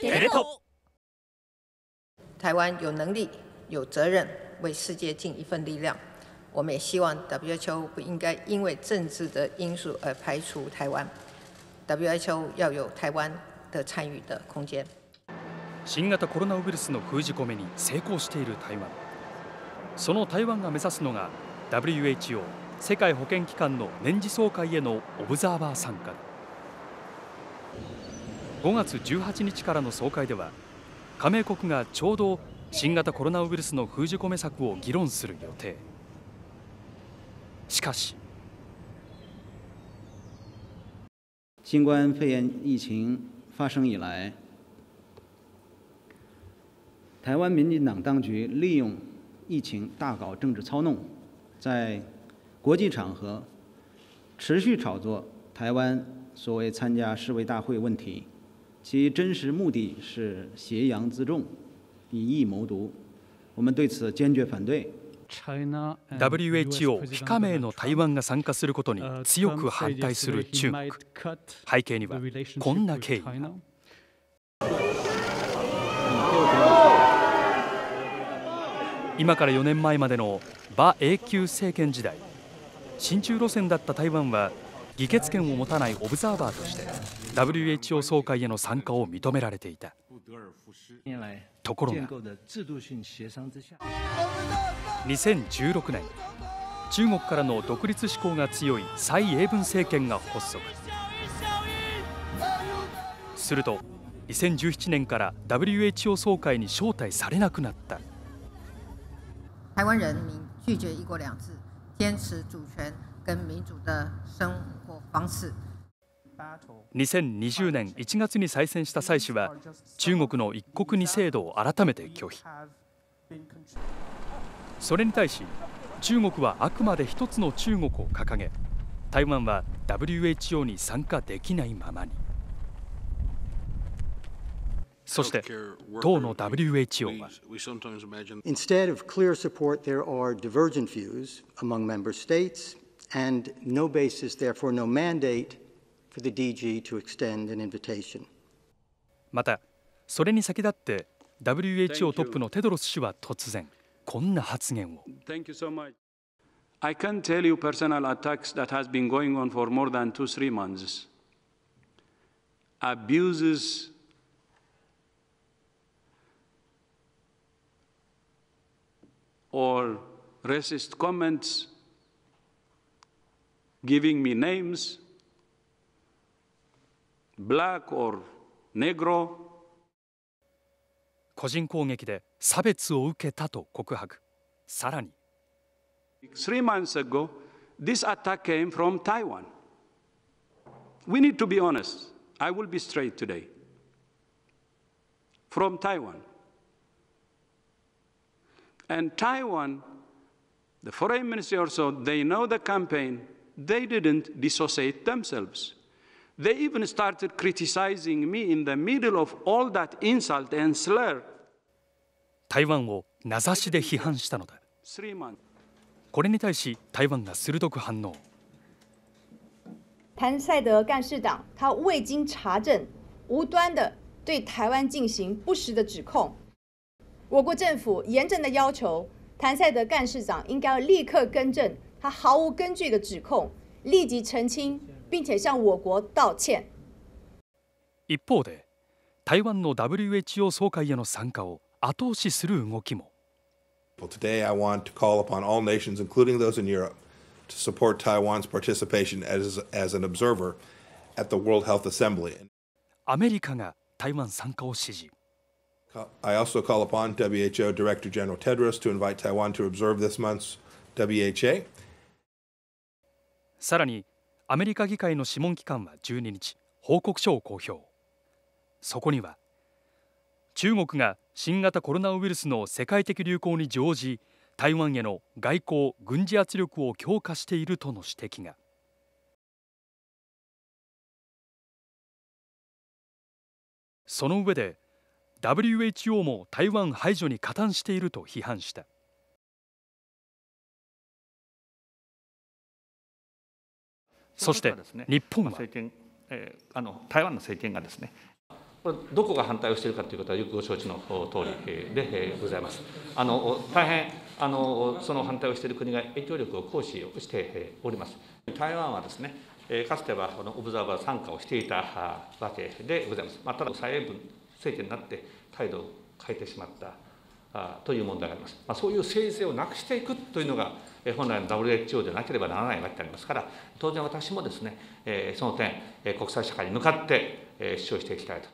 テレ東。台湾有能力、有责任为世界尽一份力量。我们也希望 WHO 不应该因为政治的因素而排除台湾，WHO 要有台湾的参与的空间。新型コロナウイルスの封じ込めに成功している台湾。その台湾が目指すのが WHO 世界保健機関の年次総会へのオブザーバー参加。5月18日からの総会では加盟国がちょうど新型コロナウイルスの封じ込め策を議論する予定しかし新冠肺炎疫情发生以来台湾民进党当局利用疫情大搞政治操弄，在国际场合持续炒作台湾所谓参加世卫大会问题。其真实目的是挟洋自重、以疫谋独，我们对此坚决反对。WHO 非加盟の台湾が参加することに強く反対する中国背景にはこんな経緯が今から4年前までの馬英九政権時代親中路線だった台湾は議決権を持たないオブザーバーとして WHO 総会への参加を認められていたところが2016年中国からの独立志向が強い蔡英文政権が発足すると2017年から WHO 総会に招待されなくなった台湾人民拒絶一国两制坚持主权跟民主的生活方式。2020年1月に再選した蔡氏は中国の一国二制度を改めて拒否それに対し中国はあくまで一つの中国を掲げ台湾は WHO に参加できないままにそして党の WHO は and no basis, therefore no mandate for the DG to extend an invitation. また、それに先立って WHO トップのテドロス氏は突然、こんな発言を。Thank you so much. I can tell you personal attacks that has been going on for more than two, three months. Abuses or racist comments giving me names, black or negro. 個人攻撃で差別を受けたと告白。さらに。Three months ago, this attack came from Taiwan. We need to be honest. I will be straight today. From Taiwan. And Taiwan, the foreign ministry also, they know the campaign. they didn't dissociate themselves. They even started criticizing me in the middle of all that insult and slur. 台湾を名指しで批判したのだこれに対し台湾が鋭く反応谭赛德干事長他未经查证无端的对台湾进行不实的指控我国政府严正的要求谭赛德干事長应该立刻更正他毫无根据的指控，立即澄清，并且向我国道歉。一方で、台湾の WHO 総会への参加を後押しする動きも。Today, I want to call upon all nations, including those in Europe, to support Taiwan's participation as, as an observer at the World Health Assembly. アメリカが台湾参加を支持。I also call upon WHO Director General Tedros to invite Taiwan to observe this month's WHA さらにアメリカ議会の諮問機関は12日報告書を公表そこには中国が新型コロナウイルスの世界的流行に乗じ台湾への外交・軍事圧力を強化しているとの指摘がその上で WHO も台湾排除に加担していると批判した。そして日本は政権、えー、あの台湾の政権がですねこれどこが反対をしているかということはよくご承知の通りでございます。あの大変あのその反対をしている国が影響力を行使をしております。台湾はですねかつてはこのオブザーバー参加をしていたわけでございます。まあ、ただ蔡英文政権になって態度を変えてしまった。という問題があります、まあ、そういう生成をなくしていくというのが本来の WHO でなければならないわけでありますから当然私もですねその点国際社会に向かって主張していきたいと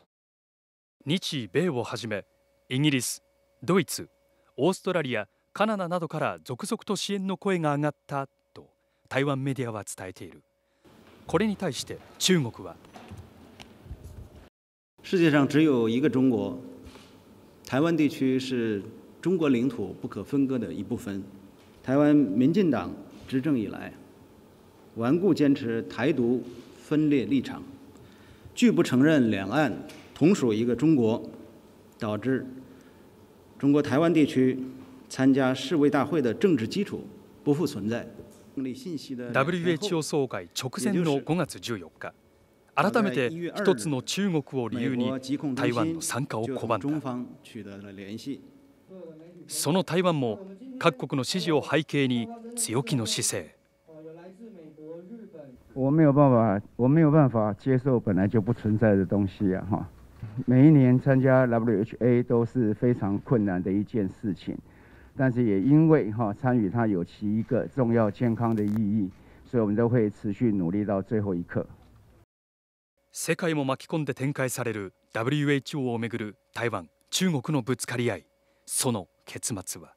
日米をはじめイギリスドイツオーストラリアカナダなどから続々と支援の声が上がったと台湾メディアは伝えているこれに対して中国は世界上只有一个中国台湾地区是中国领土不可分割的一部分。台湾民进党执政以来，顽固坚持台独分裂立场，拒不承认两岸同属一个中国，导致中国台湾地区参加世卫大会的政治基础不复存在。W H O 総会直线的5月14日。改めて一つの中国を理由に台湾の参加を拒んだその台湾も各国の支持を背景に強気の姿勢我没有办法，接受本来就不存在的东西啊！每一年参加 WHA 都是非常困难的一件事情，但是也因为参与它有其一个重要健康的意义，所以我们都会持续努力到最后一刻。世界も巻き込んで展開される WHO をめぐる台湾中国のぶつかり合いその結末は